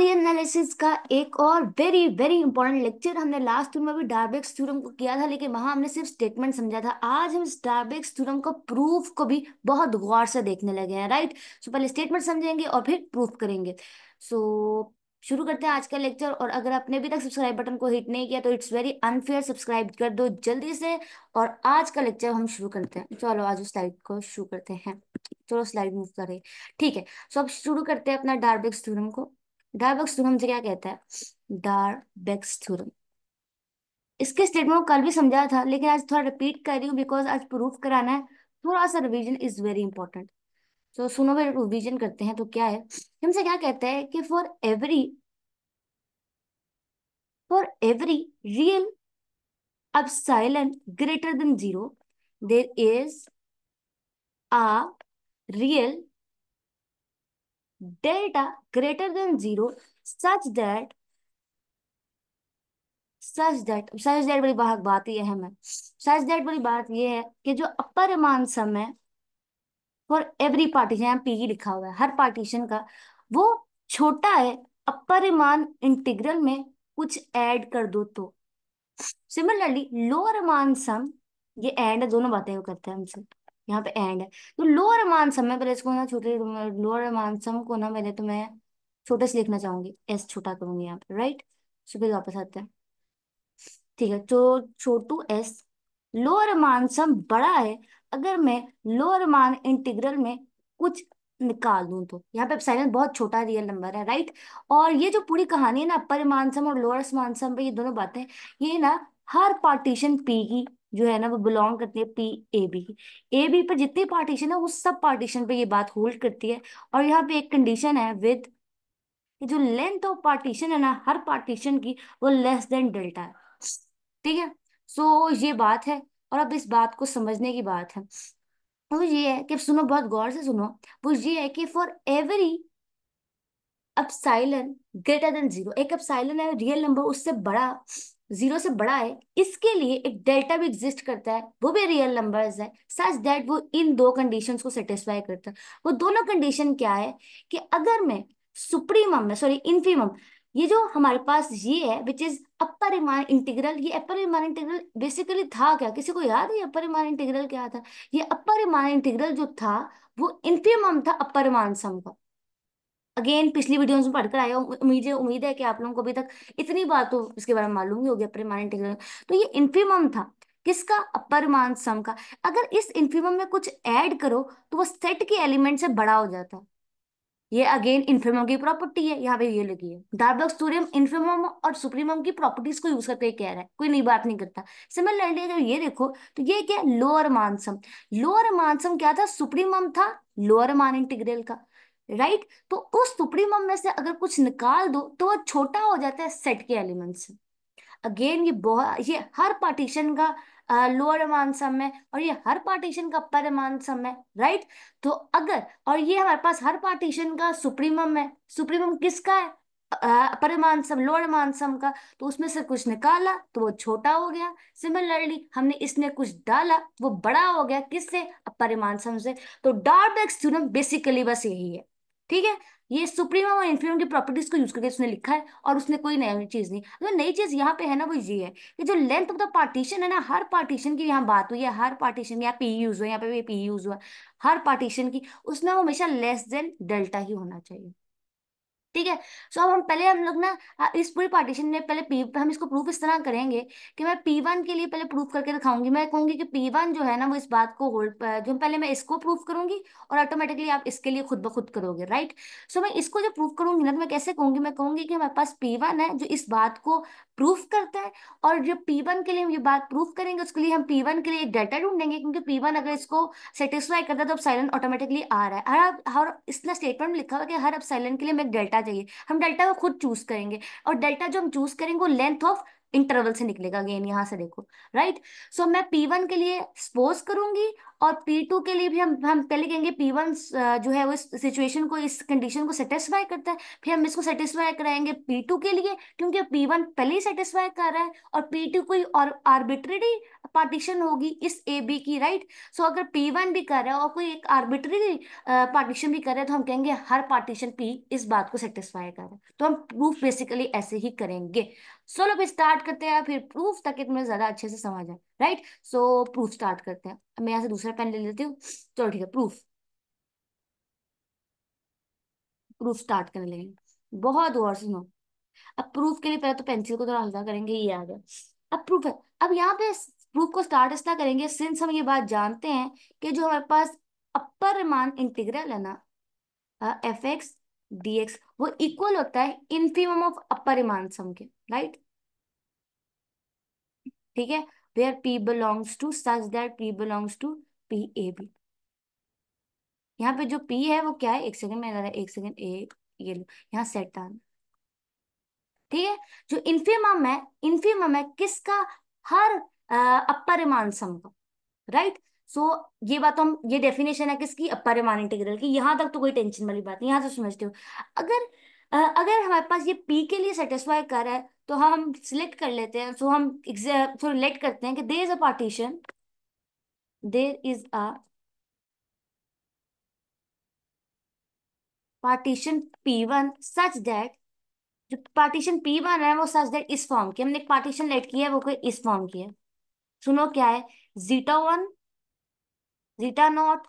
For analysis का एक और वेरी वेरी इंपॉर्टेंट लेक्चर हमने लास्ट में भी डार्बिक्स थ्योरम को किया था लेकिन वहां हमने सिर्फ स्टेटमेंट समझा था आज हम डार्बिक्स थ्योरम का प्रूफ को भी बहुत गौर से देखने लगे हैं राइट सो पहले स्टेटमेंट समझेंगे और फिर प्रूफ करेंगे सो शुरू करते हैं आज का लेक्चर और अगर आपने अभी तक सब्सक्राइब बटन को हिट नहीं किया तो इट्स वेरी अनफेयर सब्सक्राइब कर दो जल्दी से और आज का लेक्चर हम शुरू करते हैं चलो आज उस स्लाइड को शुरू करते हैं चलो स्लाइड मूव करें ठीक है सो अब शुरू करते हैं अपना डार्बिक स्टूडेंट को डारबक्स थ्योरम से क्या कहता है डारबक्स थ्योरम इसके स्टेटमेंट को कल भी समझाया था लेकिन आज थोड़ा रिपीट कर रही हूँ बिकॉज आज प्रूफ कराना है थोड़ा सा रिविजन इज वेरी इंपॉर्टेंट तो सुनो भाई रिविजन करते हैं तो क्या है हमसे क्या कहता है कि for every for every real epsilon greater than zero there is a real delta greater than 0 such that such that such that बड़ी बात बात ये है मैं such that बड़ी बात ये है कि जो अपर मान सम है फॉर एवरी पार्टीशन यहाँ पी e लिखा हुआ है हर पार्टीशन का वो छोटा है अपर मान इंटीग्रल में कुछ ऐड कर दो तो सिमिलरली लोअर मान सम ये एंड दोनों बातें वो करते हैं हमसे यहाँ पे एंड है तो लोअर मानसम में पहले इसको ना छोटे लोअर मानसम को ना पहले तो मैं छोटे से लिखना चाहूंगी एस छोटा करूंगी यहाँ पे राइट सो फिर वापस आते हैं ठीक है तो छोटू एस लोअर मानसम बड़ा है अगर मैं लोअर मान इंटीग्रल में कुछ निकाल दूं तो यहाँ पे साइलेंस बहुत छोटा रियल नंबर है राइट और ये जो पूरी कहानी है ना अपर मानसम और लोअर मानसम पे ये दोनों बातें ये ना हर पार्टीशन पी की जो है ना वो बिलोंग करती है P A B A B पर जितनी पार्टीशन है उस सब पार्टीशन पे ये बात होल्ड करती है और यहाँ पे एक कंडीशन है विद कि जो लेंथ ऑफ पार्टीशन है ना हर पार्टीशन की वो लेस देन डेल्टा है ठीक है सो so, ये बात है और अब इस बात को समझने की बात है वो तो ये है कि सुनो बहुत गौर से सुनो वो ये है कि for every epsilon greater than zero एक अपसाइलन है रियल नंबर उससे बड़ा जीरो से बड़ा है इसके लिए एक डेल्टा भी एग्जिस्ट करता है वो भी रियल नंबर्स है सच दैट वो इन दो कंडीशंस को सेटिस्फाई करता है वो दोनों कंडीशन क्या है कि अगर मैं सुप्रीमम में सॉरी इन्फीमम ये जो हमारे पास ये है which is upper Iman integral ये अपर इमान इंटीग्रल बेसिकली था क्या किसी को याद है अपर इमान इंटीग्रल क्या था ये अपर इमान इंटीग्रल जो था वो इन्फीमम था अपर इमान सम का अगेन पिछली वीडियोस में पढ़कर आया उम्मीद है उम्मीद है कि आप लोगों को अभी तक इतनी बात तो इसके बारे में मालूम ही हो गया परिमाण इंटीग्रल तो ये इन्फीमम था किसका अपरमान सम का अगर इस इन्फीमम में कुछ ऐड करो तो वो सेट के एलिमेंट से बड़ा हो जाता है ये अगेन इन्फीमम की प्रॉपर्टी है यहाँ पे ये लगी है डार्बक्स थ्योरम इन्फीमम और सुप्रीमम की प्रॉपर्टीज को यूज करके कह रहा है कोई नई बात नहीं करता सिमिलरली अगर ये देखो तो ये क्या लोअर मानसम लोअर मानसम क्या था सुप्रीमम था लोअर मान इंटीग्रल का राइट तो उस सुप्रीमम में से अगर कुछ निकाल दो तो वह छोटा हो जाता है सेट के एलिमेंट से अगेन ये बहुत ये हर पार्टीशन का लोअर अमान सम है और ये हर पार्टीशन का अपर अमान सम है राइट तो अगर और ये हमारे पास हर पार्टीशन का सुप्रीमम है सुप्रीमम किसका है अपर अमान सम लोअर अमान सम का तो उसमें से कुछ निकाला तो वो छोटा हो गया सिमिलरली हमने इसमें कुछ डाला वो बड़ा हो गया किससे अपर अमान सम से तो डार्बैक्स एक्सम बेसिकली बस यही है ठीक है ये सुप्रीम और इन्फीरियम की प्रॉपर्टीज को यूज करके उसने लिखा है और उसने कोई नई चीज नहीं अगर नई चीज यहाँ पे है ना वो ये है कि जो लेंथ ऑफ द पार्टीशन है ना हर पार्टीशन की यहाँ बात हुई है हर पार्टीशन यहाँ पे यूज हुआ यहाँ पे भी पी यूज हुआ हर पार्टीशन की उसमें वो हमेशा लेस देन डेल्टा ही होना चाहिए ठीक है सो so, अब हम पहले हम लोग ना इस पूरी पार्टीशन में पहले पी हम इसको प्रूफ इस तरह करेंगे कि मैं पी वन के लिए पहले प्रूफ करके दिखाऊंगी मैं कहूंगी कि पी वन जो है ना वो इस बात को होल्ड जो पहले मैं इसको प्रूफ करूंगी और ऑटोमेटिकली आप इसके लिए खुद ब खुद करोगे राइट सो so, मैं इसको जो प्रूफ करूंगी ना तो मैं कैसे कहूंगी मैं कहूंगी कि हमारे पास पी वन है जो इस बात को प्रूफ करते हैं और जो पी वन के लिए हम ये बात प्रूफ करेंगे उसके लिए हम पी वन के लिए एक डेटा ढूंढेंगे क्योंकि पी वन अगर इसको सेटिस्फाई करता है तो अब साइलेंट ऑटोमेटिकली आ रहा है हर हर इसलिए स्टेटमेंट में लिखा हुआ कि हर अब साइलेंट के लिए हमें डेल्टा चाहिए हम डेल्टा को खुद चूज करेंगे और डेल्टा जो हम चूज करेंगे वो लेंथ ऑफ इंटरवल से निकलेगा अगेन यहाँ से देखो राइट सो so, मैं पी वन के लिए स्पोज करूंगी और पी टू के लिए भी हम हम पहले कहेंगे पी वन जो है वो इस सिचुएशन को इस कंडीशन को सेटिस्फाई करता है फिर हम इसको सेटिस्फाई कराएंगे पी टू के लिए क्योंकि पी वन पहले ही सेटिस्फाई कर रहा है और पी टू कोई और आर्बिट्रेरी पार्टीशन होगी इस ए बी की राइट right? सो so, अगर पी वन भी कर रहा है और कोई एक आर्बिट्रेरी पार्टीशन भी कर रहा है तो हम कहेंगे हर पार्टीशन पी इस बात को सेटिस्फाई कर रहा है तो हम प्रूफ बेसिकली ऐसे ही करेंगे सो लोग स्टार्ट करते हैं फिर प्रूफ तक तुम्हें ज्यादा अच्छे से समझ आए राइट सो प्रूफ स्टार्ट करते हैं मैं यहाँ से दूसरा पेन ले लेती हूँ चलो ठीक है प्रूफ प्रूफ स्टार्ट करने लगे बहुत और सुनो अब प्रूफ के लिए पहले तो पेंसिल को थोड़ा हल्का करेंगे ये आ गया अब प्रूफ है अब यहाँ पे प्रूफ को स्टार्ट इस करेंगे सिंस हम ये बात जानते हैं कि जो हमारे पास अपर मान इंटीग्रल है ना एफ एक्स dx वो इक्वल होता है इन्फीमम ऑफ अपरिमान सम के राइट ठीक है where p belongs to such that p belongs to P A B यहाँ पे जो p है वो क्या है एक सेकंड में एक सेकंड ए ये लो यहाँ सेट आना ठीक है जो इन्फीमम है इन्फीमम है किसका हर अपरिमान सम का राइट सो so, ये बात तो हम ये डेफिनेशन है किसकी अपर इंटीग्रल की यहाँ तक तो कोई टेंशन वाली बात नहीं यहाँ से समझते हो अगर अगर हमारे पास ये पी के लिए सेटिस्फाई कर है तो हम सिलेक्ट कर लेते हैं सो so हम सो रिलेट करते हैं कि there is a partition there is a partition P one such that जो पार्टीशन पी वन है वो सच दैट इस फॉर्म की हमने एक पार्टीशन लेट किया है वो कोई इस फॉर्म की है सुनो क्या है zeta one zeta not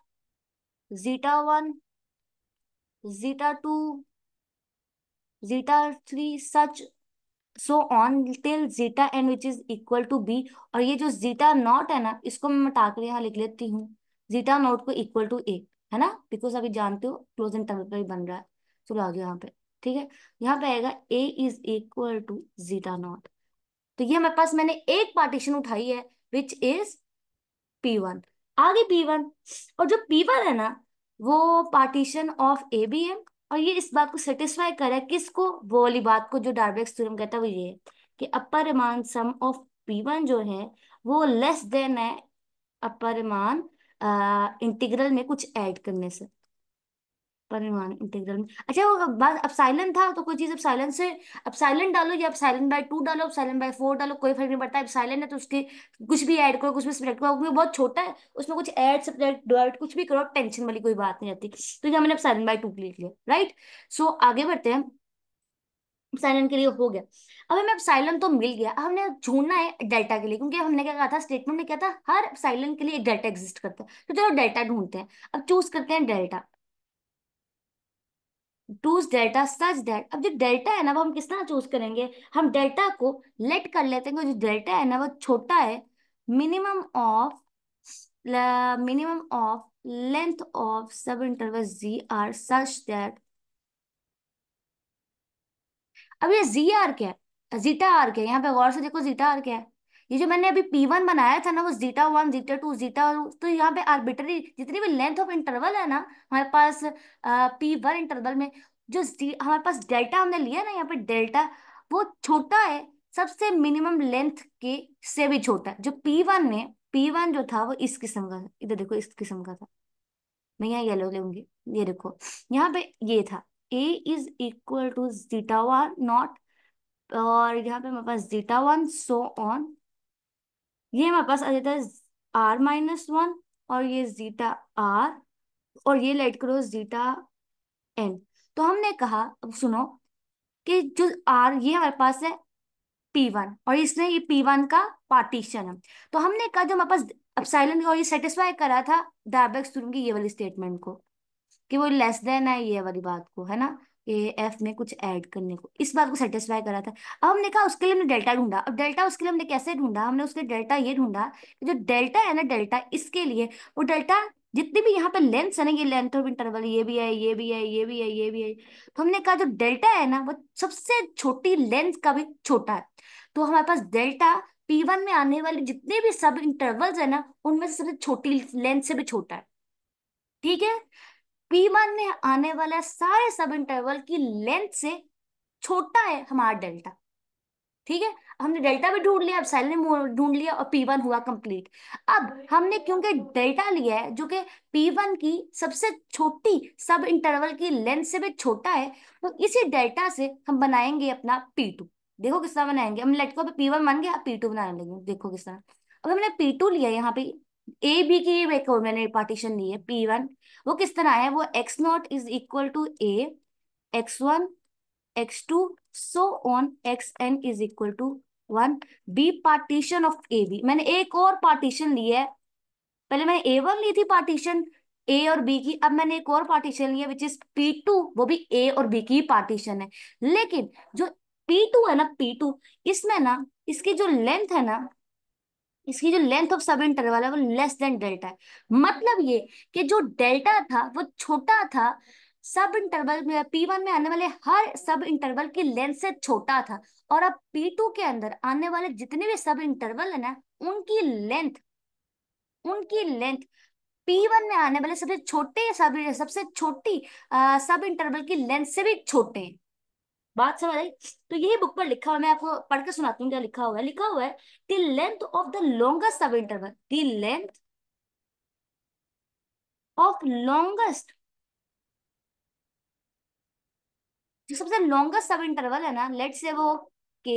zeta one zeta two zeta three such so on till zeta N which is equal to B और ये जो जीटा नॉट है ना इसको मैं हटा कर यहाँ लिख लेती हूँ जीटा नॉट को इक्वल टू ए है ना बिकॉज अभी जानते हो क्लोज इंटरवल पर ही बन रहा है चलो आगे यहाँ पे ठीक है यहाँ पे आएगा A is equal to zeta not तो ये हमारे पास मैंने एक पार्टीशन उठाई है विच इज पी वन आगे पी वन और जो पी वन है ना वो पार्टीशन ऑफ ए बी है और ये इस बात को सेटिस्फाई करे किसको वो वाली बात को जो डार्बेक्स थ्योरम कहता है वो ये है कि अपर मान सम ऑफ पी वन जो है वो लेस देन है अपर मान इंटीग्रल uh, में कुछ ऐड करने से परिमाण इंटीग्रल में अच्छा वो बात साइलेंट था तो कोई चीज से डालो या बाय टू डालो बाय फोर डालो कोई फर्क नहीं पड़ता है तो उसके कुछ भी ऐड करो कुछ भी करो क्योंकि बहुत छोटा है उसमें कुछ ऐड कुछ भी करो टेंशन वाली कोई बात नहीं रहती तो ये हमने बाय टू लिख लिया राइट सो आगे बढ़ते हैं साइलेंट के लिए हो गया अब हमें साइलेंट तो मिल गया अब हमने ढूंढना है डेल्टा के लिए क्योंकि हमने क्या कहा था स्टेटमेंट में क्या था हर साइलेंट के लिए एक डेल्टा एग्जिस्ट करता है तो चलो डेल्टा ढूंढते हैं अब चूज करते हैं डेल्टा टूज डेल्टा सच डेट अब जो डेल्टा है ना वो हम किस तरह चूज करेंगे हम डेल्टा को लेट कर लेते हैं जो डेल्टा है ना वो छोटा है minimum of minimum of length of sub interval G R such that अब ये जी आर क्या है जीटा आर क्या है यहाँ पे गौर से देखो जीटा आर क्या है ये जो मैंने अभी पी वन बनाया था ना वो zeta one zeta two zeta तो यहाँ पे आर्बिटरी जितनी भी लेंथ ऑफ इंटरवल है ना हमारे पास पी वन इंटरवल में जो हमारे पास डेल्टा हमने लिया ना यहाँ पे डेल्टा वो छोटा है सबसे मिनिमम लेंथ के से भी छोटा जो पी वन में पी वन जो था वो इस किस्म का इधर देखो इस किस्म का था मैं यहाँ येलो लूंगी ये देखो यहाँ पे ये था A is equal to zeta one naught और यहाँ पे मेरे पास जीटा वन सो ऑन ये हमारे पास आ जाता है आर माइनस वन और ये जीटा आर और ये लाइट करो जीटा एन तो हमने कहा अब सुनो कि जो आर ये हमारे पास है पी वन और इसमें ये पी वन का पार्टीशन है तो हमने कहा जो हमारे पास अपसाइलन और ये सेटिस्फाई करा था डायबैक्स की ये वाली स्टेटमेंट को कि वो लेस देन है ये वाली बात को है ना ए एफ में कुछ ऐड करने को इस बात को सेटिस्फाई करा था अब हमने कहा उसके लिए हमने डेल्टा ढूंढा अब डेल्टा उसके लिए हमने कैसे ढूंढा हमने उसके डेल्टा ये ढूंढा कि जो डेल्टा है ना डेल्टा इसके लिए वो डेल्टा जितनी भी यहाँ पे लेंथ है ना ये लेंथ ऑफ इंटरवल ये भी है ये भी है ये भी है ये भी है तो हमने कहा जो डेल्टा है ना वो सबसे छोटी लेंथ का भी छोटा है तो हमारे पास डेल्टा पी वन में आने वाली जितने भी सब इंटरवल्स है ना उनमें से सबसे छोटी लेंथ से भी छोटा है ठीक है P1 में आने वाला सारे सब इंटरवल की लेंथ से छोटा है हमारा डेल्टा ठीक है हमने डेल्टा भी ढूंढ लिया अब ने ढूंढ लिया और P1 हुआ कंप्लीट अब हमने क्योंकि डेल्टा लिया है जो कि P1 की सबसे छोटी सब इंटरवल की लेंथ से भी छोटा है तो इसी डेल्टा से हम बनाएंगे अपना P2 देखो किस तरह बनाएंगे हम लेट को पी वन बन गया पी टू बनाने लगे देखो किस तरह अब हमने पी टू लिया यहाँ पे ए बी की मैंने पार्टीशन ली है पी वन वो किस तरह है वो x naught is equal to A x one x two so on x n is equal to one B partition of A B मैंने एक और पार्टीशन ली है पहले मैंने ए वन ली थी पार्टीशन ए और बी की अब मैंने एक और पार्टीशन लिया विच इज पी टू वो भी ए और बी की पार्टीशन है लेकिन जो पी टू है ना पी टू इसमें ना इसकी जो लेंथ है ना इसकी जो लेंथ ऑफ सब इंटरवल है वो लेस देन डेल्टा है मतलब ये कि जो डेल्टा था वो छोटा था सब इंटरवल में पी वन में आने वाले हर सब इंटरवल की लेंथ से छोटा था और अब पी टू के अंदर आने वाले जितने भी सब इंटरवल है ना उनकी लेंथ उनकी लेंथ पी वन में आने वाले सबसे छोटे सब सबसे छोटी सब इंटरवल की लेंथ से भी छोटे हैं बात समझ आई तो यही बुक पर लिखा हुआ मैं आपको पढ़कर सुनाती हूँ क्या लिखा हुआ है लिखा हुआ है the length of the longest sub interval the length of longest जो सबसे लॉन्गेस्ट सब इंटरवल है ना लेट से वो के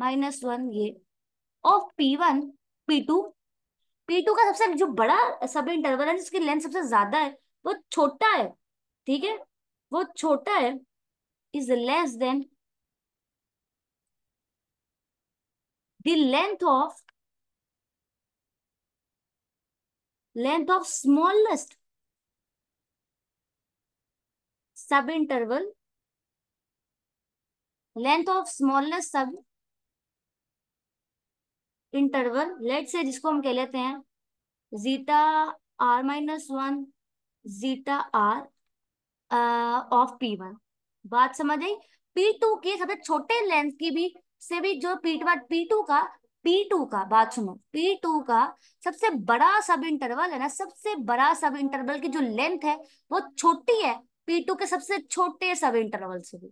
माइनस वन ये of P one P two P two का सबसे जो बड़ा सब इंटरवल है जिसकी लेंथ सबसे ज्यादा है वो छोटा है ठीक है वो छोटा है is less than the length of length of smallest subinterval length of smallest sub interval let say जिसको हम कह लेते हैं zeta R minus one zeta R of P one बात समझ आई पी टू के सबसे छोटे लेंथ की भी से भी जो पी पी टू का पी टू का बात सुनो पी टू का सबसे बड़ा सब इंटरवल है ना सबसे बड़ा सब इंटरवल की जो लेंथ है वो छोटी है पी टू के सबसे छोटे सब इंटरवल से भी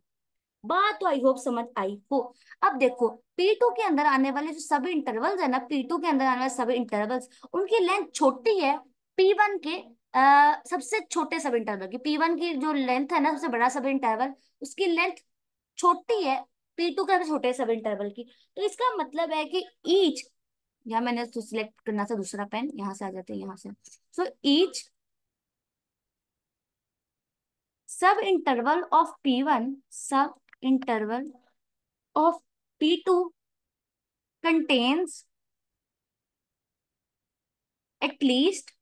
बात तो आई होप समझ आई हो अब देखो P2 के अंदर आने वाले जो सब इंटरवल्स है ना P2 के अंदर आने वाले सब इंटरवल्स उनकी लेंथ छोटी है P1 के सबसे छोटे सब इंटरवल की वन की जो लेंथ है ना सबसे बड़ा सब इंटरवल उसकी लेंथ छोटी है P2 का छोटे सब इंटरवल की तो इसका मतलब है कि ईच यहाँ मैंने तो सिलेक्ट करना था दूसरा पेन यहाँ से आ जाते हैं यहां से so each sub interval of P1 sub interval of P2 to contains at least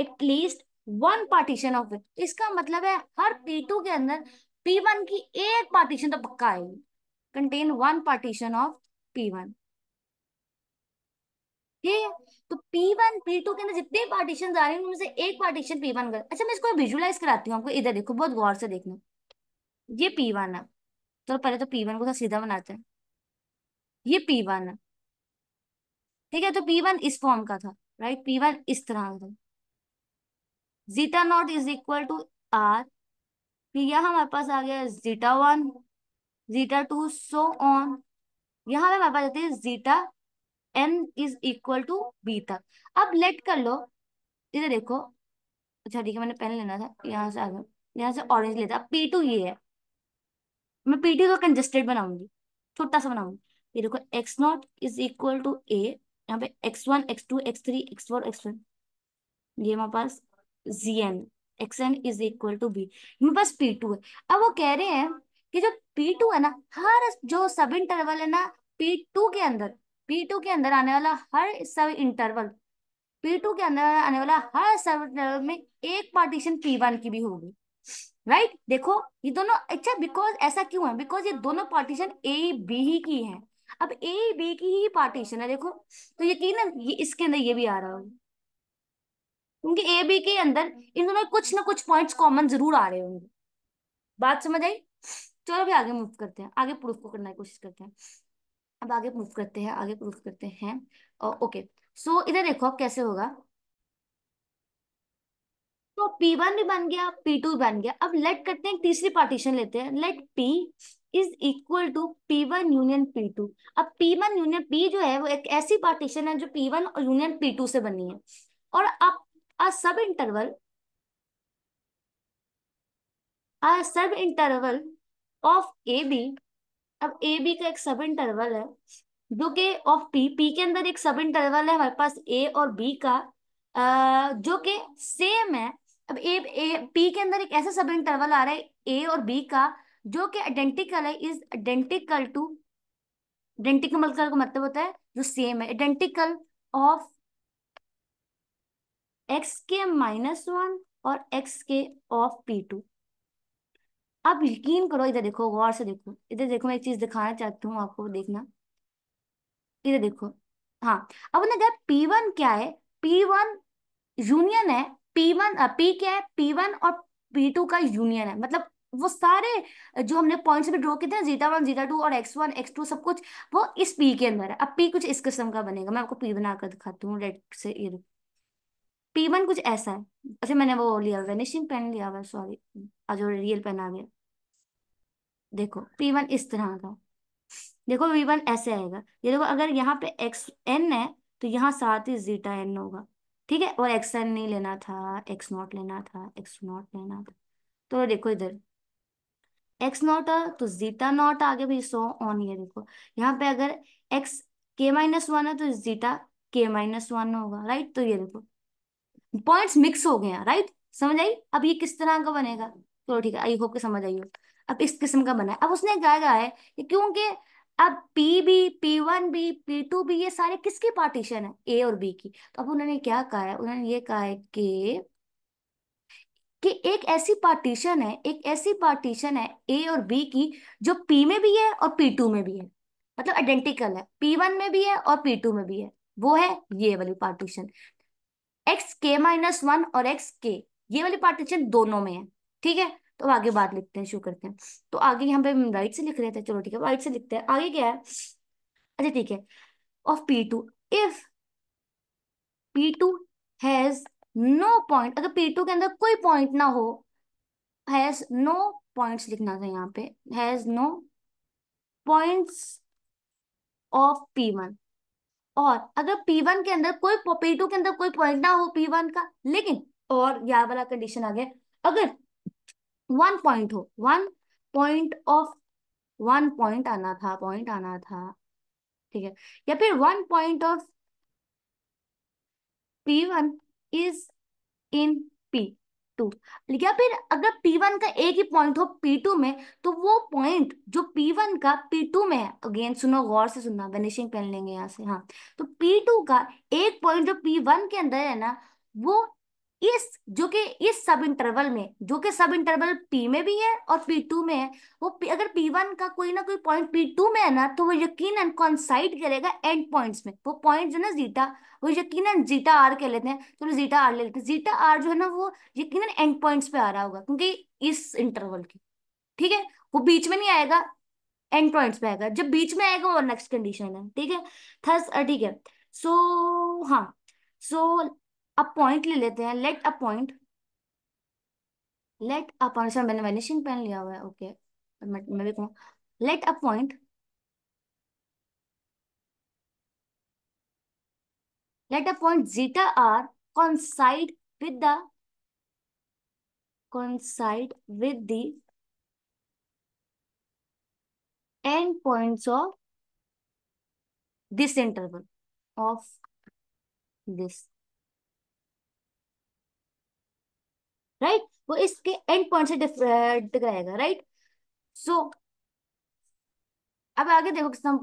at least one partition of it इसका मतलब है हर P2 के अंदर P1 की एक पार्टीशन तो पक्का आएगी contain one partition of P1 ठीक है तो P1 P2 के अंदर जितने पार्टीशन आ रहे हैं उनमें से एक पार्टीशन P1 वन कर अच्छा मैं इसको विजुअलाइज कराती हूँ आपको इधर देखो बहुत गौर से देखना ये P1 वन है तो पहले तो P1 वन को तो सीधा बनाते हैं ये P1 है ठीक है तो P1 इस फॉर्म का था राइट P1 इस तरह का था zeta naught is equal to R फिर यह हमारे पास आ गया zeta one zeta two so on यहाँ पे हमारे पास आती है zeta n is equal to B तक अब लेट कर लो इधर देखो अच्छा ठीक है मैंने पेन लेना था यहाँ से आगे यहाँ से ऑरेंज लेता पी टू ये है मैं पी टू को कंजेस्टेड बनाऊंगी छोटा सा बनाऊंगी ये देखो x naught is equal to A यहाँ पे x one x two x three x four x one ये हमारे पास जी n x n is equal to B मेरे पास पी टू है अब वो कह रहे हैं कि जो पी टू है ना हर जो सब इंटरवल है ना पी टू के अंदर पी टू के अंदर आने वाला हर सब इंटरवल पी टू के अंदर आने वाला हर सब इंटरवल में एक पार्टीशन पी वन की भी होगी राइट right? देखो ये दोनों अच्छा बिकॉज ऐसा क्यों है बिकॉज ये दोनों पार्टीशन ए बी ही की है अब ए बी की ही पार्टीशन है देखो तो यकीन है ये इसके अंदर ये भी आ रहा होगा क्योंकि ए बी के अंदर इन दोनों कुछ ना कुछ पॉइंट्स कॉमन जरूर आ रहे होंगे बात समझ आई चलो अभी आगे मूव करते हैं आगे प्रूफ को करने की कोशिश करते हैं अब आगे प्रूफ करते हैं आगे प्रूफ करते हैं ओके सो इधर देखो अब कैसे होगा तो P1 भी बन गया P2 बन गया अब लेट करते हैं तीसरी पार्टीशन लेते हैं let P is equal to P1 union P2 अब P1 यूनियन P जो है वो एक ऐसी पार्टीशन है जो P1 और यूनियन P2 से बनी है और अब a sub interval a sub interval of AB अब AB का एक सब इंटरवल है जो कि ऑफ पी पी के अंदर एक सब इंटरवल है हमारे पास ए और बी का आ, जो कि सेम है अब ए ए पी के अंदर एक ऐसा सब इंटरवल आ रहा है ए और बी का जो कि आइडेंटिकल है इज आइडेंटिकल टू आइडेंटिकल का मतलब होता है जो सेम है identical of x K minus one और x K of P two अब यकीन करो इधर देखो गौर से देखो इधर देखो मैं एक चीज दिखाना चाहती हूँ आपको देखना इधर देखो हाँ अब उन्होंने कहा पी वन क्या है पी वन यूनियन है पी वन पी क्या है पी वन और पी टू का यूनियन है मतलब वो सारे जो हमने पॉइंट्स भी ड्रॉ किए थे जीटा वन जीटा टू और एक्स वन एक्स टू सब कुछ वो इस पी के अंदर है अब पी कुछ इस किस्म का बनेगा मैं आपको पी बनाकर दिखाती हूँ रेड से ये पी वन कुछ ऐसा है अच्छा मैंने वो लिया हुआ वेनिशिंग पेन लिया हुआ सॉरी आज रियल पेन आ गया देखो पी वन इस तरह का देखो वी वन ऐसे आएगा ये देखो अगर यहाँ पे एक्स एन है तो यहाँ साथ ही जीटा एन होगा ठीक है और एक्स एन नहीं लेना था एक्स नॉट लेना था एक्स नॉट लेना था तो देखो इधर एक्स नॉट तो जीटा नॉट आगे भी सो ऑन ये देखो यहाँ पे अगर एक्स के माइनस वन है तो जीटा के माइनस वन होगा राइट तो ये देखो पॉइंट्स मिक्स हो गए हैं राइट समझ आई अब ये किस तरह का बनेगा चलो ठीक है आई होप के समझ आई हो अब इस किस्म का बना है अब उसने क्या कहा है क्योंकि अब P B P one B P two B ये सारे किसकी पार्टीशन है ए और बी की तो अब उन्होंने क्या कहा है उन्होंने ये कहा है कि कि एक ऐसी पार्टीशन है एक ऐसी पार्टीशन है ए और बी की जो पी में भी है और पी टू में भी है मतलब आइडेंटिकल है पी वन में भी है और पी टू में भी है वो है ये वाली partition x K minus one और एक्स के ये वाली पार्टीशन दोनों में है ठीक है तो आगे बात लिखते हैं शुरू करते हैं तो आगे यहाँ पे राइट से लिख रहे थे चलो ठीक है राइट से लिखते हैं आगे क्या है अच्छा ठीक है of P two if P two has no point अगर पी टू के अंदर कोई पॉइंट ना हो हैज नो पॉइंट्स लिखना था यहाँ पे has no points of P one और अगर P1 के अंदर कोई P2 के अंदर कोई पॉइंट ना हो P1 का लेकिन और यह वाला कंडीशन आ गया अगर वन पॉइंट हो one point of one point आना था पॉइंट आना था ठीक है या फिर one point of P one is in P two या फिर अगर पी वन का एक ही पॉइंट हो पी टू में तो वो पॉइंट जो पी वन का पी टू में है अगेन सुनो गौर से सुनना वेनिशिंग पेन लेंगे यहाँ से हाँ तो पी टू का एक पॉइंट जो पी वन के अंदर है ना वो इस जो कि इस सब इंटरवल में जो कि सब इंटरवल पी में भी है और पी टू में है वो P, अगर पी वन का कोई ना कोई पॉइंट पी टू में है ना तो वो यकीनन कॉन्साइड करेगा एंड पॉइंट्स में वो पॉइंट जो ना जीटा वो यकीन जीटा आर कह लेते हैं चलो तो जीटा आर ले लेते हैं जीटा आर जो है ना वो यकीन एंड पॉइंट्स पे आ रहा होगा क्योंकि इस इंटरवल की ठीक है वो बीच में नहीं आएगा एंड पॉइंट्स पे आएगा जब बीच में आएगा वो नेक्स्ट कंडीशन है ठीक है थर्स ठीक है सो so, हाँ सो so, अब पॉइंट ले लेते हैं let a point let a point sir मैंने वनिशिंग पेन लिया हुआ है ओके मैं भी कहूँ let a point let a point zeta R coincide with the coincide with the end points of this interval of this right वो इसके and point से टकराएगा राइट सो अब आगे देखो किसम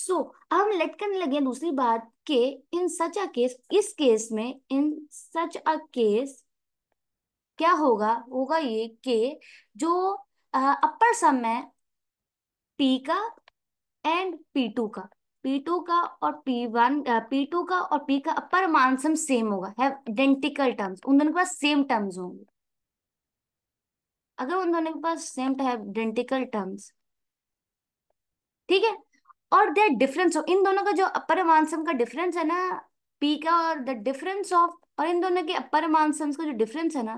सो so, अब हम लेट करने लगे दूसरी बात के इन सच अ केस इस केस में इन सच अ केस क्या होगा होगा ये के जो अपर सम है पी का एंड पी टू का P2 का और P1 P2 का और P का अपर मान सम सेम होगा हैव आइडेंटिकल टर्म्स उन दोनों के पास सेम टर्म्स होंगे अगर उन दोनों के पास सेम आइडेंटिकल टर्म्स ठीक है और देर डिफरेंस हो इन दोनों का जो अपर मानसम का डिफरेंस है ना पी का और द डिफरेंस ऑफ और इन दोनों के अपर मानसम्स का जो डिफरेंस है ना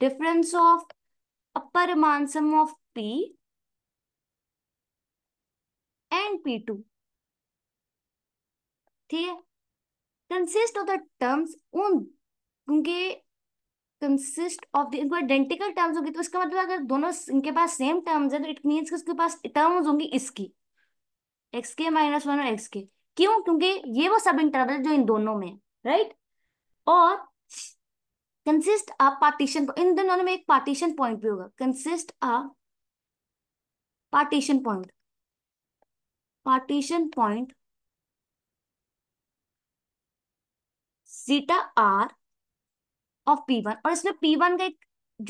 डिफरेंस ऑफ अपर मानसम of P and P two ठीक है कंसिस्ट ऑफ द टर्म्स उन क्योंकि कंसिस्ट ऑफ द इनको आइडेंटिकल टर्म्स होगी तो इसका मतलब अगर दोनों इनके पास सेम टर्म्स है तो इट मीन्स कि उसके पास टर्म्स होंगी इसकी एक्स के माइनस वन और एक्स के क्यों क्योंकि ये वो सब इंटरवल जो इन दोनों में राइट और कंसिस्ट अ पार्टीशन इन दोनों में एक पार्टीशन पॉइंट भी होगा consist a partition point partition point zeta R of P one और इसमें पी वन का एक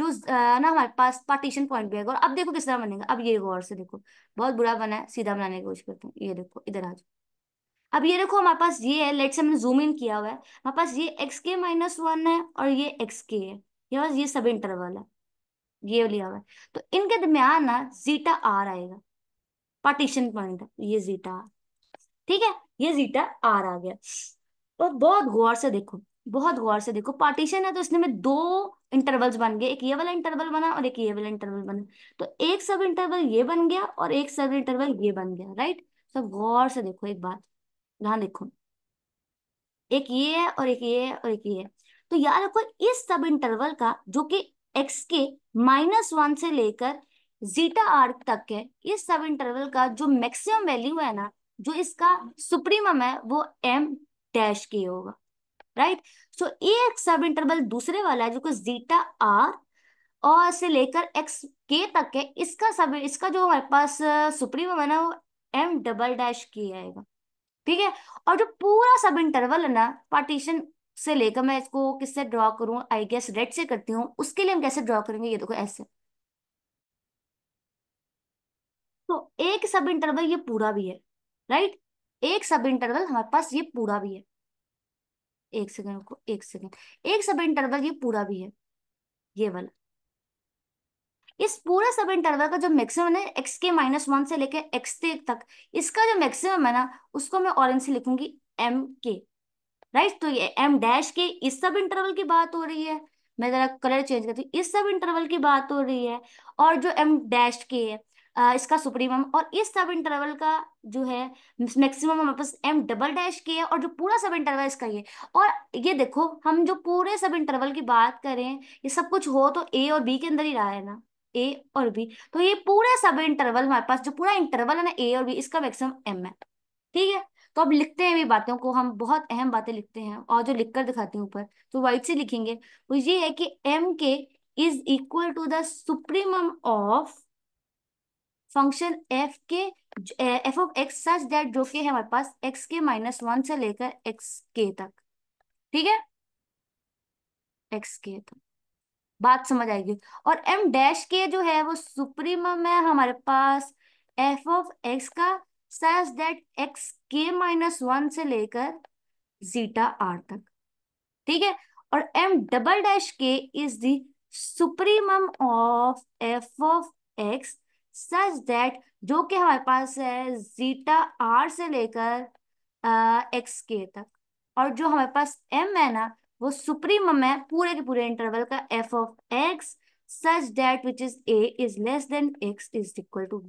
जो ना हमारे पास पार्टीशन पॉइंट भी आएगा और अब देखो किस तरह बनेगा अब ये गौर से देखो बहुत बुरा बना है सीधा बनाने की कोशिश करते हैं ये देखो इधर आ जाओ अब ये देखो हमारे पास ये है लेट से हमने जूम इन किया हुआ है हमारे पास ये एक्स के माइनस वन है और ये एक्स के है ये बस ये सब इंटरवल है ये लिया हुआ है तो इनके दरमियान ना जीटा आर आएगा पार्टीशन पॉइंट है ये जीटा आर ठीक है ये जीटा आर आ गया और बहुत गौर से देखो बहुत गौर से देखो पार्टीशन है तो इसने में दो इंटरवल्स बन गए एक ये वाला इंटरवल बना और एक ये वाला इंटरवल बना तो एक सब इंटरवल ये बन गया और एक सब इंटरवल ये बन गया राइट सब तो गौर से देखो एक बात ध्यान देखो एक ये है और एक ये है और एक ये है तो याद रखो इस सब इंटरवल का जो कि एक्स के माइनस वन से लेकर जीटा आर तक है इस सब इंटरवल का जो मैक्सिमम वैल्यू है ना जो इसका सुप्रीमम है वो एम डैश के होगा right so A x sub interval दूसरे वाला है जो कि जीटा आर और से लेकर एक्स के तक है इसका सब इसका जो हमारे पास सुप्रीम uh, है ना वो एम डबल डैश के आएगा ठीक है और जो पूरा सब इंटरवल है ना पार्टीशन से लेकर मैं इसको किससे ड्रॉ करूं आई गेस रेड से करती हूँ उसके लिए हम कैसे ड्रॉ करेंगे ये देखो ऐसे तो एक सब इंटरवल ये पूरा भी है राइट एक सब इंटरवल हमारे पास ये पूरा भी है एक सेकेंड को एक सेकेंड एक सब इंटरवल ये पूरा भी है ये वाला इस पूरे सब इंटरवल का जो मैक्सिमम है एक्स के माइनस वन से लेकर एक्स तक इसका जो मैक्सिमम है ना उसको मैं ऑरेंज से लिखूंगी एम के राइट तो ये एम डैश के इस सब इंटरवल की बात हो रही है मैं जरा कलर चेंज करती हूँ इस सब इंटरवल की बात हो रही है और जो एम डैश के है इसका सुप्रीमम और इस सब इंटरवल का जो है मैक्सिमम हमारे पास एम डबल डैश के है और जो पूरा सब इंटरवल इसका ये और ये देखो हम जो पूरे सब इंटरवल की बात करें ये सब कुछ हो तो ए और बी के अंदर ही रहा है ना ए और बी तो ये पूरा सब इंटरवल हमारे पास जो पूरा इंटरवल है ना ए और बी इसका मैक्सिमम एम है ठीक है तो अब लिखते हैं ये बातों को हम बहुत अहम बातें लिखते हैं और जो लिखकर दिखाते हैं ऊपर तो वाइट से लिखेंगे वो तो ये है कि M K is equal to the supremum of function f K f of x such that जो कि है हमारे पास एक्स के माइनस वन से लेकर एक्स के तक ठीक है एक्स के तक बात समझ आएगी और एम डैश के जो है वो सुप्रीम है हमारे पास एफ ऑफ एक्स का such that x K minus one से लेकर जीटा आर तक ठीक है और M double dash K is the supreme of f of x such that जो कि हमारे पास है जीटा आर से लेकर एक्स के तक और जो हमारे पास एम है ना वो सुप्रीम है पूरे के पूरे इंटरवल का f of x such that which is A is less than x is equal to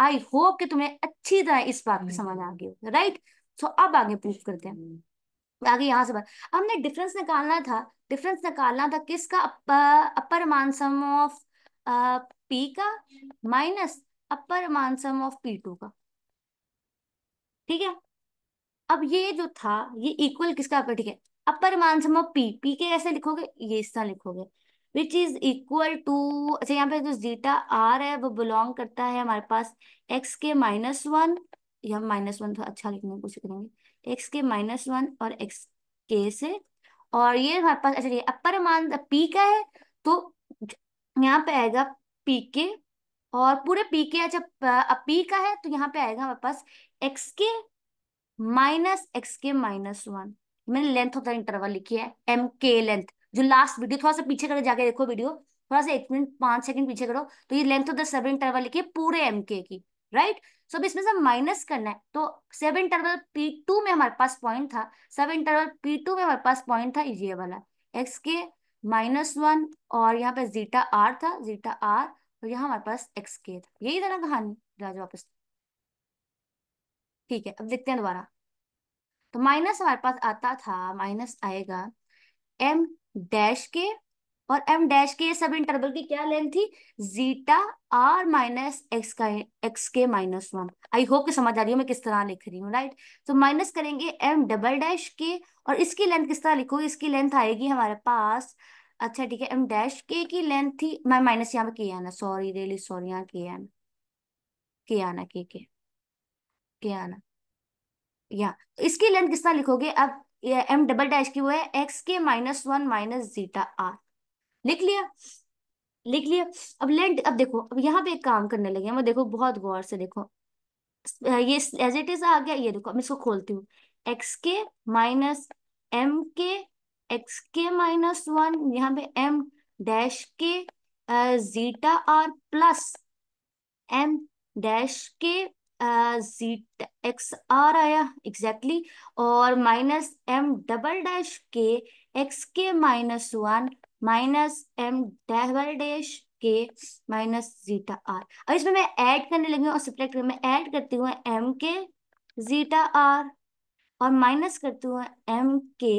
I hope कि तुम्हें अच्छी तरह इस बात की समझ आ गई हो राइट सो अब आगे प्रूव करते हैं आगे यहां से बात हमने डिफरेंस निकालना था डिफरेंस निकालना था किसका अपर मानसम ऑफ पी का माइनस अपर मान सम ऑफ पी टू का ठीक है अब ये जो था ये इक्वल किसका ठीक है अपर मान सम ऑफ पी पी के ऐसे लिखोगे ये इस तरह लिखोगे विच इज इक्वल टू अच्छा यहाँ पे जो जीटा आर है वो बिलोंग करता है हमारे पास एक्स के माइनस वन या माइनस वन थोड़ा अच्छा लिखने की कोशिश करेंगे एक्स के माइनस वन और एक्स के से और ये हमारे पास अच्छा ये अपर मान पी का है तो यहाँ पे आएगा पीके और पूरे पीके है जब पी का है तो यहाँ पे आएगा हमारे पास x K minus x K minus one मैंने लेंथ ऑफ द इंटरवल लिखी है एम के लेंथ जो लास्ट वीडियो थोड़ा सा पीछे करके जाके देखो वीडियो थोड़ा सा एक मिनट पांच सेकंड पीछे करो तो ये length of the seven interval लिखी है पूरे एम के की राइट सो अब इसमें से माइनस करना है तो सेवन इंटरवल पी टू में हमारे पास पॉइंट था सेवन इंटरवल पी टू में हमारे पास पॉइंट था ये वाला एक्स के माइनस वन और यहाँ पे जीटा आर था जीटा आर और यहाँ हमारे पास एक्स के था यही था ना कहानी राज वापस ठीक है अब देखते हैं दोबारा तो माइनस हमारे पास आता था माइनस आएगा एम डैश के और एम डैश के सब इंटरवल की क्या लेंथ थी जीटा आर माइनस एक्स का x K minus one I hope कि समझ आ रही हूँ मैं किस तरह लिख रही हूँ राइट तो माइनस करेंगे एम डबल डैश के और इसकी लेंथ किस तरह लिखोगे इसकी लेंथ आएगी हमारे पास अच्छा ठीक है एम डैश के की लेंथ थी मैं माइनस यहाँ पे के आना सॉरी रेली सॉरी यहाँ के आना के आना के के आना ना या तो इसकी लेंथ किस तरह लिखोगे अब एम डबल डैश की वो है x K minus one minus zeta R लिख लिया लिख लिया अब लेट अब देखो अब यहाँ पे एक काम करने लगे वो देखो बहुत गौर से देखो ये एज इट इज आ गया ये देखो अब इसको खोलती हूँ x K minus M K x K minus one यहाँ पे M dash K zeta R plus M dash K zeta x R आया एग्जैक्टली exactly, और minus M double dash K x K minus one minus M डेहल dash K minus zeta R अब इसमें मैं add करने लगी हूँ और सब्ट्रैक्ट में ऐड करती हूँ एम के जीटा आर और माइनस करती हूँ एम के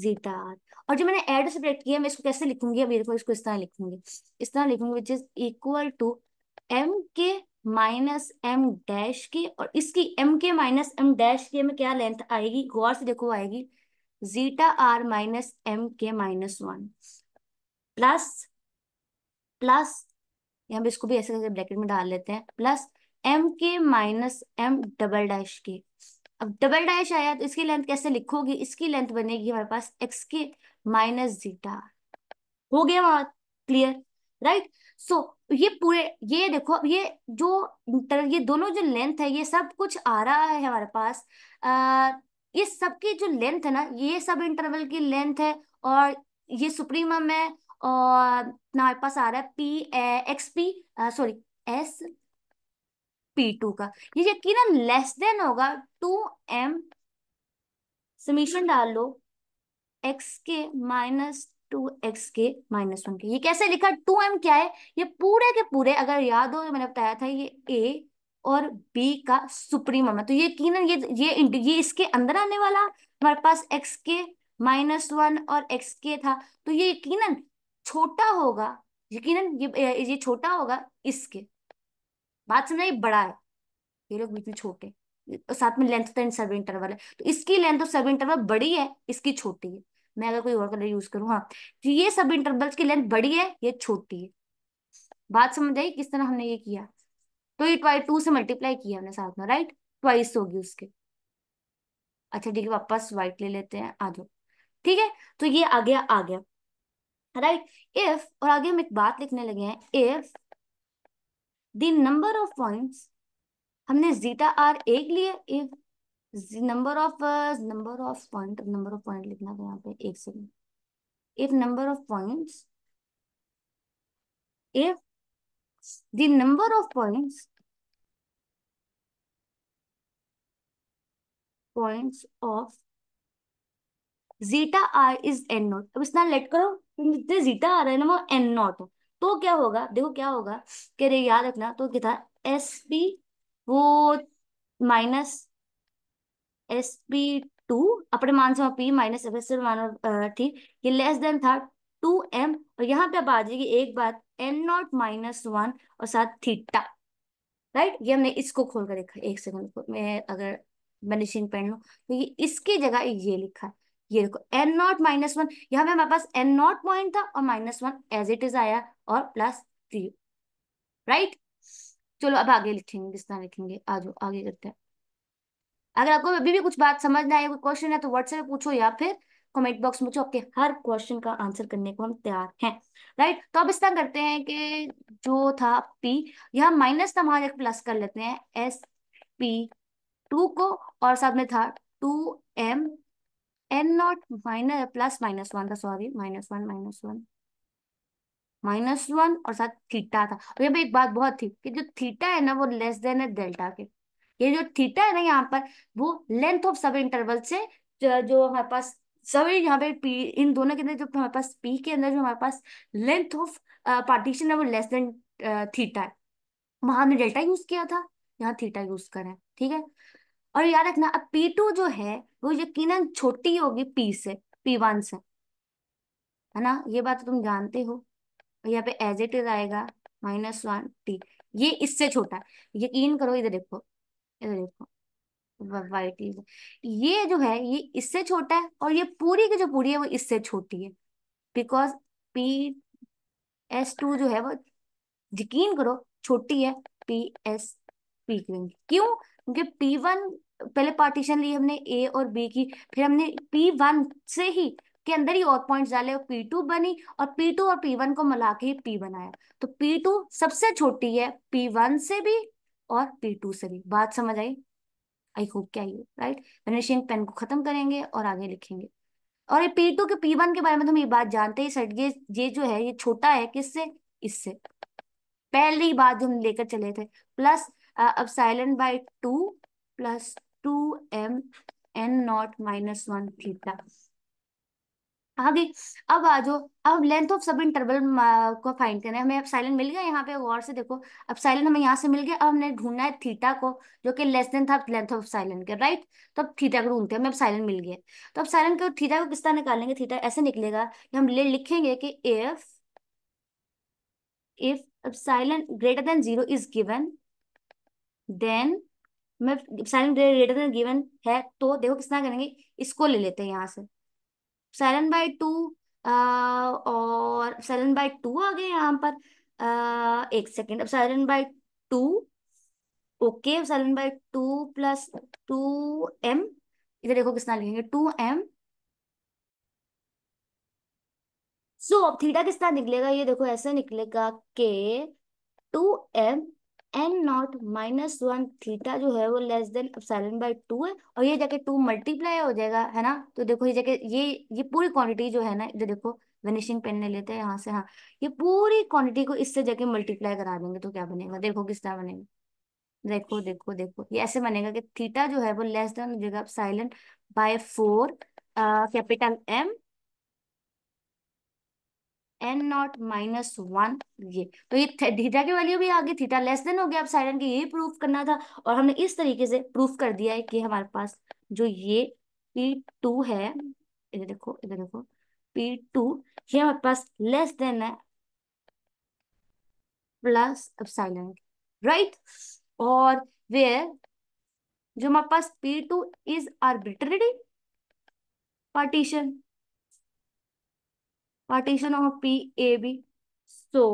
जीटा आर और जो मैंने ऐड और सब्ट्रैक्ट किया मैं इसको कैसे लिखूंगी अभी देखो इसको इस तरह लिखूंगी इस तरह लिखूंगी which is equal to M K minus M dash K और इसकी M K minus M dash के में क्या लेंथ आएगी गौर से देखो आएगी zeta R minus M K minus one plus plus यहाँ पे इसको भी ऐसे करके ब्रैकेट में डाल लेते हैं plus M K minus M double dash K अब डबल डैश आया तो इसकी लेंथ कैसे लिखोगी इसकी लेंथ बनेगी हमारे पास एक्स के माइनस जीटा हो गया बात क्लियर राइट सो ये पूरे ये देखो ये जो ये दोनों जो लेंथ है ये सब कुछ आ रहा है हमारे पास अः ये सबकी जो लेंथ है ना ये सब इंटरवल की लेंथ है और ये सुप्रीमम है और ना हमारे पास आ रहा है P x P sorry S P two का ये यकीन लेस देन होगा टू एम समीशन डाल लो x K minus two x K minus one के ये कैसे लिखा टू एम क्या है ये पूरे के पूरे अगर याद हो मैंने बताया था ये ए और बी का सुप्रीम तो है तो ये यकीन ये ये ये इसके अंदर आने वाला हमारे पास एक्स के माइनस वन और एक्स के था तो ये यकीन छोटा होगा यकीनन ये ये छोटा होगा इसके बात समझा ये बड़ा है ये लोग बीच में छोटे साथ में लेंथ होता है सब इंटरवल है तो इसकी लेंथ और सब इंटरवल बड़ी है इसकी छोटी है मैं अगर कोई और कलर यूज करूँ हाँ तो ये सब इंटरवल्स की लेंथ बड़ी है ये छोटी है बात समझ आई किस तरह हमने ये किया तो ये ट्वाई टू से मल्टीप्लाई किया हमने साथ में राइट ट्वाइस होगी उसके अच्छा ठीक है वापस व्हाइट ले लेते हैं आ जाओ ठीक है तो ये आ गया आ गया राइट इफ और आगे हम एक बात लिखने लगे हैं if the number of points हमने जीटा आर एक लिए if number of number of point number of point लिखना था यहाँ पे एक second if number of points if the number of points points of zeta R is n naught अब इसना लेट करो जितने जीटा आ रहा है ना वो एन नॉट है तो क्या होगा देखो क्या होगा कह रहे याद रखना तो क्या था एस पी वो माइनस एस पी टू अपने मान से पी माइनस एफ एस मानो ठीक ये लेस देन था टू एम और यहाँ पे आप आ जाएगी एक बात एन नॉट माइनस वन और साथ थीटा राइट ये हमने इसको खोल कर देखा एक सेकंड को मैं अगर मैंने पहन लू तो ये इसकी जगह ये लिखा है ये देखो एन नॉट माइनस वन यहाँ पे हमारे पास एन नॉट पॉइंट था और minus one as it is आया और प्लस थ्री राइट चलो अब आगे लिखेंगे किस तरह लिखेंगे आज आगे करते हैं अगर आपको अभी भी कुछ बात समझ ना आए कोई क्वेश्चन है तो व्हाट्सएप पूछो या फिर कमेंट बॉक्स में पूछो आपके हर क्वेश्चन का आंसर करने को हम तैयार हैं राइट तो अब इस तरह करते हैं कि जो था पी यहाँ माइनस था वहां प्लस कर लेते हैं एस पी टू को और साथ में था two M N naught minus plus minus one था sorry minus one minus one minus one और साथ थीटा था और यहाँ भी एक बात बहुत थी कि जो थीटा है ना वो लेस देन है डेल्टा के ये जो थीटा है ना यहाँ पर वो लेंथ ऑफ सब इंटरवल से जो हमारे पास सभी यहाँ पे पी इन दोनों के अंदर जो हमारे पास पी के अंदर जो हमारे पास लेंथ ऑफ पार्टीशन है वो लेस देन थीटा है वहां हमने डेल्टा यूज किया था यहाँ थीटा यूज करें ठीक है और याद रखना अब पी टू जो है वो यकीन छोटी होगी पी से पी वन से है ना ये बात तो तुम जानते हो यहाँ पे एज इट इज आएगा माइनस वन टी ये इससे छोटा यकीन करो इधर देखो इधर देखो वाइट ये जो है ये इससे छोटा है और ये पूरी की जो पूरी है वो इससे छोटी है बिकॉज पी एस टू जो है वो यकीन करो छोटी है पी एस पी क्यों क्योंकि पी वन पहले पार्टीशन ली हमने ए और बी की फिर हमने पी वन से ही के अंदर ही और पॉइंट्स डाले और पी टू बनी और P2 और P1 को मिला के P बनाया तो P2 सबसे छोटी है P1 से भी और पी टू से भी बात समझ आई आई होप क्या ये राइट फिनिशिंग पेन को खत्म करेंगे और आगे लिखेंगे और ये पी टू के पी वन के बारे में तो हम ये बात जानते ही सट ये ये जो है ये छोटा है किससे इससे पहली बात जो हम लेकर चले थे प्लस अब epsilon by two plus two M N naught minus one theta आगे अब आ जाओ अब लेंथ ऑफ सब इंटरवल को फाइंड करना है हमें अब साइलेंट मिल गया यहाँ पे गौर से देखो अब साइलेंट हमें यहाँ से मिल गया अब हमने ढूंढना है थीटा को जो कि लेस देन था लेंथ ऑफ साइलेंट के राइट तो अब थीटा को ढूंढते हैं हमें अब साइलेंट मिल गया तो अब साइलेंट को थीटा को किस तरह निकालेंगे थीटा ऐसे निकलेगा कि हम ले लिखेंगे कि if if epsilon greater than zero is given then मैं ग्रेटर देन गिवन है तो देखो किस तरह करेंगे इसको ले लेते हैं यहाँ से साइलेंट बाय टू और साइलेंट बाय टू आ गए यहाँ पर uh, एक सेकेंड अब epsilon by two okay epsilon by two plus two M इधर देखो किस तरह लिखेंगे टू एम सो अब थीटा किस तरह निकलेगा ये देखो ऐसे निकलेगा के two M N naught minus one theta जो है वो less than seven by two है और ये जाके टू मल्टीप्लाई हो जाएगा है ना तो देखो ये जाके ये ये पूरी क्वांटिटी जो है ना इधर देखो वेनिशिंग पेन ले लेते हैं यहाँ से हाँ ये पूरी क्वांटिटी को इससे जाके मल्टीप्लाई करा देंगे तो क्या बनेगा देखो किस तरह बनेगा देखो देखो देखो ये ऐसे बनेगा कि थीटा जो है वो लेस देन हो जाएगा epsilon by four capital M N naught minus one ये तो ये थीटा की वैल्यू भी आ गई थीटा लेस देन हो गया अब साइडन के ये प्रूफ करना था और हमने इस तरीके से प्रूफ कर दिया है कि हमारे पास जो ये पी टू है इधर देखो इधर देखो पी टू ये हमारे पास लेस देन है प्लस अब साइडन राइट और वे जो हमारे पास P two is arbitrary partition partition of P A B so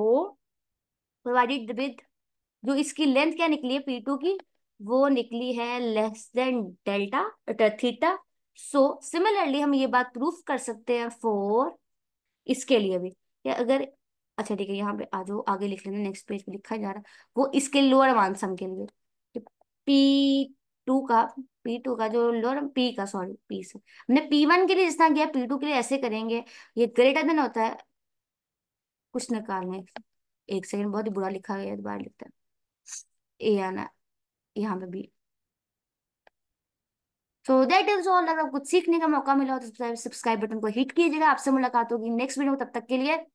provided with जो इसकी लेंथ क्या निकली है पी टू की वो निकली है less than delta theta so similarly हम ये बात प्रूफ कर सकते हैं फोर इसके लिए भी या अगर अच्छा ठीक है यहाँ पे आ जाओ आगे लिख लेना नेक्स्ट पेज पे लिखा जा रहा है वो इसके लोअर मान के लिए पी टू का पी टू का जो लोअर पी का सॉरी पी से हमने पी वन के लिए जिस तरह किया पी टू के लिए ऐसे करेंगे ये ग्रेटर देन होता है कुछ निकालना है एक सेकेंड बहुत ही बुरा लिखा गया दोबारा लिखता है ए आना यहाँ पे भी तो दैट इज ऑल अगर कुछ सीखने का मौका मिला हो तो सब्सक्राइब बटन को हिट कीजिएगा आपसे मुलाकात होगी नेक्स्ट वीडियो तब तक के लिए